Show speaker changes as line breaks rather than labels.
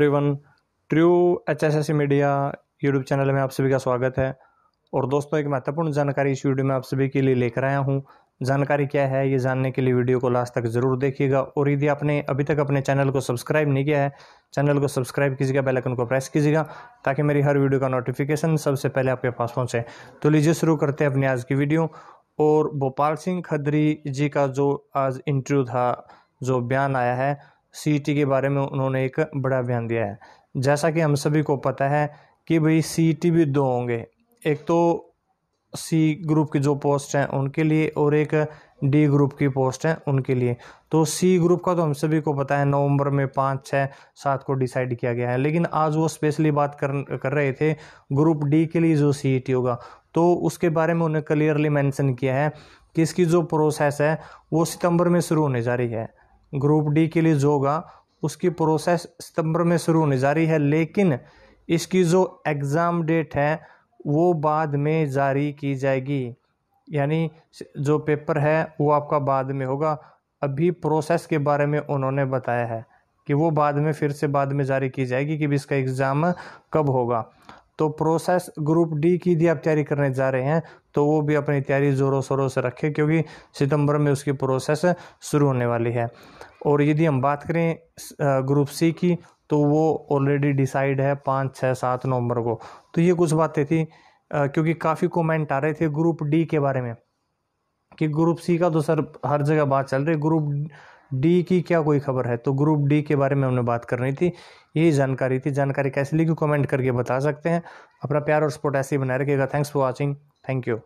everyone true H S S media YouTube channel में आप सभी का स्वागत है और दोस्तों एक महत्वपूर्ण जानकारी इस वीडियो में आप सभी के लिए लेकर आया हूँ जानकारी क्या है ये जानने के लिए वीडियो को लास्ट तक जरूर देखिएगा और यदि आपने अभी तक अपने चैनल को सब्सक्राइब नहीं किया है चैनल को सब्सक्राइब कीजिएगा बेल आइकन को प्रेस कीजिएगा ताकि मेरी हर वीडियो का नोटिफिकेशन सबसे पहले आपके पास पहुंचे तो लीजिए शुरू करते हैं अपनी आज की वीडियो और भोपाल सिंह खदरी जी का जो आज इंटरव्यू था जो बयान आया है सी e के बारे में उन्होंने एक बड़ा बयान दिया है जैसा कि हम सभी को पता है कि भाई सी e भी दो होंगे एक तो सी ग्रुप की जो पोस्ट हैं उनके लिए और एक डी ग्रुप की पोस्ट हैं उनके लिए तो सी ग्रुप का तो हम सभी को पता है नवंबर में पाँच छः सात को डिसाइड किया गया है लेकिन आज वो स्पेशली बात कर कर रहे थे ग्रुप डी के लिए जो सी e होगा तो उसके बारे में उन्हें क्लियरली मेंशन किया है कि इसकी जो प्रोसेस है वो सितंबर में शुरू होने जा रही है ग्रुप डी के लिए जो होगा उसकी प्रोसेस सितंबर में शुरू होने जा रही है लेकिन इसकी जो एग्ज़ाम डेट है वो बाद में जारी की जाएगी यानी जो पेपर है वो आपका बाद में होगा अभी प्रोसेस के बारे में उन्होंने बताया है कि वो बाद में फिर से बाद में जारी की जाएगी कि भी इसका एग्ज़ाम कब होगा तो प्रोसेस ग्रुप डी की भी आप तैयारी करने जा रहे हैं तो वो भी अपनी तैयारी ज़ोरों शोरों से रखें क्योंकि सितंबर में उसकी प्रोसेस शुरू होने वाली है और यदि हम बात करें ग्रुप सी की तो वो ऑलरेडी डिसाइड है पाँच छः सात नवंबर को तो ये कुछ बातें थी क्योंकि काफ़ी कमेंट आ रहे थे ग्रुप डी के बारे में कि ग्रुप सी का तो सर हर जगह बात चल रही है ग्रुप डी की क्या कोई खबर है तो ग्रुप डी के बारे में हमने बात करनी थी यही जानकारी थी जानकारी कैसी लगी कमेंट करके बता सकते हैं अपना प्यार और सपोर्ट ऐसे ही बनाए रखिएगा thanks for watching thank you